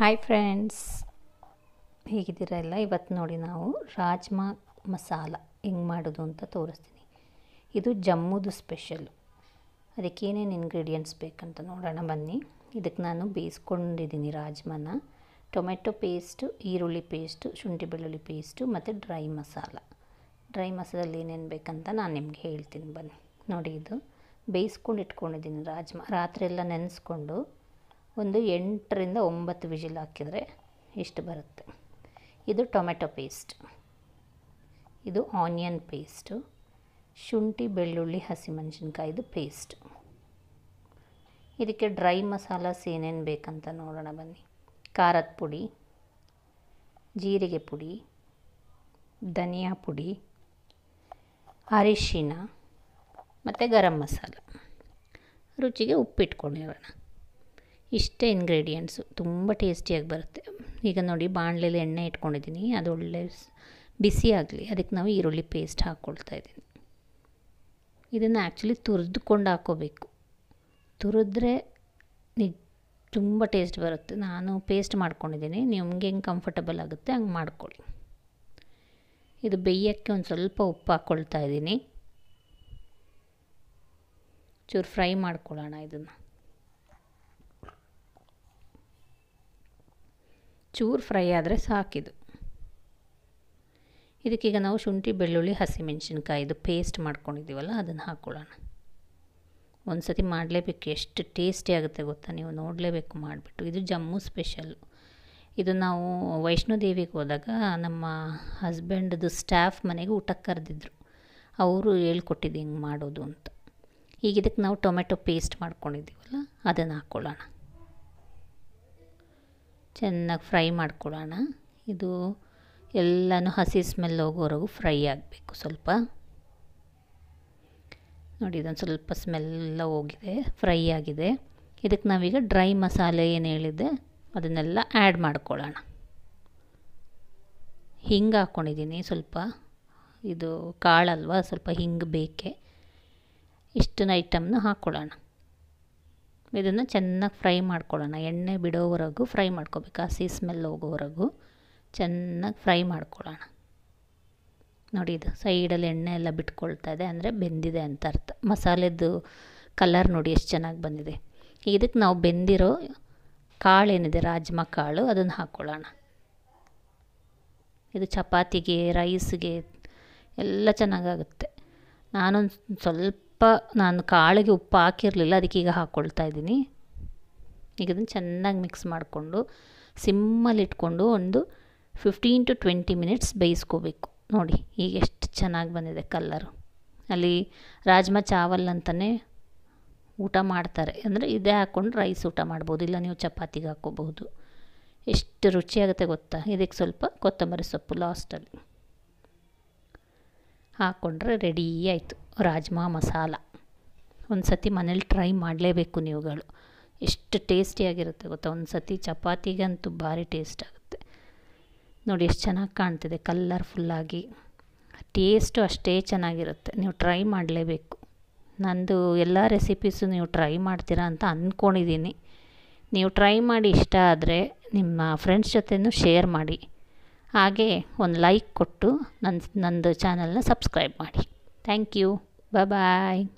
Hi friends ಹೇಗಿದ್ದೀರಲ್ಲ ಇವತ್ತು ನೋಡಿ ನಾವು ರಾಜ್ಮಾ ಮಸಾಲ ಹೆಂಗೆ ಮಾಡೋದು ಅಂತ ತೋರಿಸ್ತೀನಿ ಇದು ಜಮ್ಮುದು ಸ್ಪೆಷಲ್ಲು ಅದಕ್ಕೆ ಏನೇನು ಇಂಗ್ರೀಡಿಯೆಂಟ್ಸ್ ಬೇಕಂತ ನೋಡೋಣ ಬನ್ನಿ ಇದಕ್ಕೆ ನಾನು ಬೇಯಿಸ್ಕೊಂಡಿದ್ದೀನಿ ರಾಜ್ಮಾನ ಟೊಮೆಟೊ ಪೇಸ್ಟು ಈರುಳ್ಳಿ ಪೇಸ್ಟು ಶುಂಠಿ ಬೆಳ್ಳುಳ್ಳಿ ಪೇಸ್ಟು ಮತ್ತು ಡ್ರೈ ಮಸಾಲ ಡ್ರೈ ಮಸಾಲಲ್ಲಿ ಏನೇನು ಬೇಕಂತ ನಾನು ನಿಮಗೆ ಹೇಳ್ತೀನಿ ಬನ್ನಿ ನೋಡಿ ಇದು ಬೇಯಿಸ್ಕೊಂಡು ಇಟ್ಕೊಂಡಿದ್ದೀನಿ ರಾಜ್ಮಾ ರಾತ್ರಿ ಎಲ್ಲ ನೆನೆಸ್ಕೊಂಡು ಒಂದು ಎಂಟರಿಂದ ಒಂಬತ್ತು ವಿಜಿಲ್ ಹಾಕಿದರೆ ಇಷ್ಟು ಬರುತ್ತೆ ಇದು ಟೊಮೆಟೊ ಪೇಸ್ಟ್ ಇದು ಆನಿಯನ್ ಪೇಸ್ಟು ಶುಂಠಿ ಬೆಳ್ಳುಳ್ಳಿ ಹಸಿಮೆಣಸಿನ್ಕಾಯಿದು ಪೇಸ್ಟ್ ಇದಕ್ಕೆ ಡ್ರೈ ಮಸಾಲಾಸ್ ಏನೇನು ಬೇಕಂತ ನೋಡೋಣ ಬನ್ನಿ ಖಾರದ ಪುಡಿ ಜೀರಿಗೆ ಪುಡಿ ಧನಿಯಾ ಪುಡಿ ಅರಿಶಿನ ಮತ್ತು ಗರಂ ಮಸಾಲ ರುಚಿಗೆ ಉಪ್ಪಿಟ್ಕೊಂಡಿರೋಣ ಇಷ್ಟೇ ಇಂಗ್ರೀಡಿಯೆಂಟ್ಸು ತುಂಬ ಟೇಸ್ಟಿಯಾಗಿ ಬರುತ್ತೆ ಈಗ ನೋಡಿ ಬಾಣಲೆಯಲ್ಲಿ ಎಣ್ಣೆ ಇಟ್ಕೊಂಡಿದ್ದೀನಿ ಅದು ಒಳ್ಳೆ ಬಿಸಿ ಆಗಲಿ ಅದಕ್ಕೆ ನಾವು ಈರುಳ್ಳಿ ಪೇಸ್ಟ್ ಹಾಕ್ಕೊಳ್ತಾ ಇದ್ದೀನಿ ಇದನ್ನು ಆ್ಯಕ್ಚುಲಿ ತುರಿದುಕೊಂಡು ಹಾಕೋಬೇಕು ತುರಿದ್ರೆ ನಿಜ ತುಂಬ ಟೇಸ್ಟ್ ಬರುತ್ತೆ ನಾನು ಪೇಸ್ಟ್ ಮಾಡ್ಕೊಂಡಿದ್ದೀನಿ ನಿಮ್ಗೆ ಹೆಂಗೆ ಕಂಫರ್ಟಬಲ್ ಆಗುತ್ತೆ ಹಂಗೆ ಮಾಡ್ಕೊಳ್ಳಿ ಇದು ಬೇಯೋಕ್ಕೆ ಒಂದು ಸ್ವಲ್ಪ ಉಪ್ಪು ಹಾಕ್ಕೊಳ್ತಾ ಇದ್ದೀನಿ ಚೂರು ಫ್ರೈ ಮಾಡ್ಕೊಳ್ಳೋಣ ಇದನ್ನು ಚೂರು ಫ್ರೈ ಆದರೆ ಸಾಕಿದು ಇದಕ್ಕೀಗ ನಾವು ಶುಂಠಿ ಬೆಳ್ಳುಳ್ಳಿ ಹಸಿಮೆಣಸಿನ್ಕಾಯಿದು ಪೇಸ್ಟ್ ಮಾಡ್ಕೊಂಡಿದ್ದೀವಲ್ಲ ಅದನ್ನು ಹಾಕ್ಕೊಳ್ಳೋಣ ಒಂದು ಸತಿ ಮಾಡಲೇಬೇಕು ಎಷ್ಟು ಟೇಸ್ಟಿ ಆಗುತ್ತೆ ಗೊತ್ತಾ ನೀವು ನೋಡಲೇಬೇಕು ಮಾಡಿಬಿಟ್ಟು ಇದು ಜಮ್ಮು ಸ್ಪೆಷಲ್ಲು ಇದು ನಾವು ವೈಷ್ಣೋದೇವಿಗೆ ಹೋದಾಗ ನಮ್ಮ ಹಸ್ಬೆಂಡ್ದು ಸ್ಟಾಫ್ ಮನೆಗೆ ಊಟಕ್ಕೆ ಕರೆದಿದ್ರು ಅವರು ಹೇಳ್ಕೊಟ್ಟಿದ್ದು ಹಿಂಗೆ ಮಾಡೋದು ಅಂತ ಈಗ ಇದಕ್ಕೆ ನಾವು ಟೊಮೆಟೊ ಪೇಸ್ಟ್ ಮಾಡ್ಕೊಂಡಿದ್ದೀವಲ್ಲ ಅದನ್ನು ಹಾಕ್ಕೊಳ್ಳೋಣ ಚೆನ್ನಾಗಿ ಫ್ರೈ ಮಾಡ್ಕೊಳ್ಳೋಣ ಇದು ಎಲ್ಲನೂ ಹಸಿ ಸ್ಮೆಲ್ ಹೋಗೋವರೆಗೂ ಫ್ರೈ ಆಗಬೇಕು ಸ್ವಲ್ಪ ನೋಡಿ ಇದೊಂದು ಸ್ವಲ್ಪ ಸ್ಮೆಲ್ಲ ಹೋಗಿದೆ ಫ್ರೈ ಆಗಿದೆ ಇದಕ್ಕೆ ನಾವೀಗ ಡ್ರೈ ಮಸಾಲೆ ಏನು ಹೇಳಿದ್ದೆ ಅದನ್ನೆಲ್ಲ ಆ್ಯಡ್ ಮಾಡ್ಕೊಳ್ಳೋಣ ಹಿಂಗೆ ಹಾಕ್ಕೊಂಡಿದ್ದೀನಿ ಸ್ವಲ್ಪ ಇದು ಕಾಳಲ್ವ ಸ್ವಲ್ಪ ಹಿಂಗೆ ಬೇಕೆ ಇಷ್ಟನ್ನ ಐಟಮ್ನ ಹಾಕ್ಕೊಳ್ಳೋಣ ಇದನ್ನು ಚೆನ್ನಾಗಿ ಫ್ರೈ ಮಾಡ್ಕೊಳ್ಳೋಣ ಎಣ್ಣೆ ಬಿಡೋವರೆಗೂ ಫ್ರೈ ಮಾಡ್ಕೋಬೇಕು ಹಸಿ ಸ್ಮೆಲ್ ಹೋಗೋವರೆಗೂ ಚೆನ್ನಾಗಿ ಫ್ರೈ ಮಾಡ್ಕೊಳ್ಳೋಣ ನೋಡಿ ಇದು ಸೈಡಲ್ಲಿ ಎಣ್ಣೆ ಎಲ್ಲ ಬಿಟ್ಕೊಳ್ತಾ ಇದೆ ಅಂದರೆ ಬೆಂದಿದೆ ಅಂತ ಅರ್ಥ ಮಸಾಲೆದು ಕಲರ್ ನೋಡಿ ಎಷ್ಟು ಚೆನ್ನಾಗಿ ಬಂದಿದೆ ಇದಕ್ಕೆ ನಾವು ಬೆಂದಿರೋ ಕಾಳು ಏನಿದೆ ರಾಜ್ಮಾ ಕಾಳು ಅದನ್ನು ಹಾಕ್ಕೊಳ್ಳೋಣ ಇದು ಚಪಾತಿಗೆ ರೈಸ್ಗೆ ಎಲ್ಲ ಚೆನ್ನಾಗಾಗುತ್ತೆ ನಾನೊಂದು ಸ್ವಲ್ಪ ಸ್ವಲ್ಪ ನಾನು ಕಾಳಿಗೆ ಉಪ್ಪು ಹಾಕಿರಲಿಲ್ಲ ಅದಕ್ಕೆ ಈಗ ಹಾಕ್ಕೊಳ್ತಾ ಇದ್ದೀನಿ ಈಗ ಇದನ್ನು ಚೆನ್ನಾಗಿ ಮಿಕ್ಸ್ ಮಾಡಿಕೊಂಡು ಸಿಮ್ಮಲ್ಲಿ ಇಟ್ಕೊಂಡು ಒಂದು ಫಿಫ್ಟೀನ್ ಟು ಟ್ವೆಂಟಿ ಮಿನಿಟ್ಸ್ ಬೇಯಿಸ್ಕೋಬೇಕು ನೋಡಿ ಈಗ ಎಷ್ಟು ಚೆನ್ನಾಗಿ ಬಂದಿದೆ ಕಲ್ಲರು ಅಲ್ಲಿ ರಾಜ್ಮಾ ಚಾವಲ್ ಅಂತಲೇ ಊಟ ಮಾಡ್ತಾರೆ ಅಂದರೆ ಇದೇ ಹಾಕ್ಕೊಂಡು ರೈಸ್ ಊಟ ಮಾಡ್ಬೋದು ಇಲ್ಲ ನೀವು ಚಪಾತಿಗೆ ಹಾಕ್ಕೋಬಹುದು ಎಷ್ಟು ರುಚಿಯಾಗುತ್ತೆ ಗೊತ್ತಾ ಇದಕ್ಕೆ ಸ್ವಲ್ಪ ಕೊತ್ತಂಬರಿ ಸೊಪ್ಪು ಲಾಸ್ಟಲ್ಲಿ ಹಾಕ್ಕೊಂಡ್ರೆ ರೆಡಿ ಆಯಿತು ರಾಜ್ಮಾ ಮಸಾಲ ಒಂದು ಸತಿ ಮನೇಲಿ ಟ್ರೈ ಮಾಡಲೇಬೇಕು ನೀವುಗಳು ಎಷ್ಟು ಟೇಸ್ಟಿಯಾಗಿರುತ್ತೆ ಗೊತ್ತಾ ಒಂದು ಸತಿ ಚಪಾತಿಗಂತೂ ಭಾರಿ ಟೇಸ್ಟ್ ಆಗುತ್ತೆ ನೋಡಿ ಎಷ್ಟು ಚೆನ್ನಾಗಿ ಕಾಣ್ತಿದೆ ಕಲ್ಲರ್ಫುಲ್ಲಾಗಿ ಟೇಸ್ಟು ಅಷ್ಟೇ ಚೆನ್ನಾಗಿರುತ್ತೆ ನೀವು ಟ್ರೈ ಮಾಡಲೇಬೇಕು ನಂದು ಎಲ್ಲ ರೆಸಿಪೀಸು ನೀವು ಟ್ರೈ ಮಾಡ್ತೀರಾ ಅಂತ ಅಂದ್ಕೊಂಡಿದ್ದೀನಿ ನೀವು ಟ್ರೈ ಮಾಡಿ ಇಷ್ಟ ಆದರೆ ನಿಮ್ಮ ಫ್ರೆಂಡ್ಸ್ ಜೊತೆನೂ ಶೇರ್ ಮಾಡಿ ಹಾಗೆ ಒಂದು ಲೈಕ್ ಕೊಟ್ಟು ನನ್ನ ನಂದು ಚಾನಲ್ನ ಸಬ್ಸ್ಕ್ರೈಬ್ ಮಾಡಿ ಥ್ಯಾಂಕ್ ಯು Bye bye.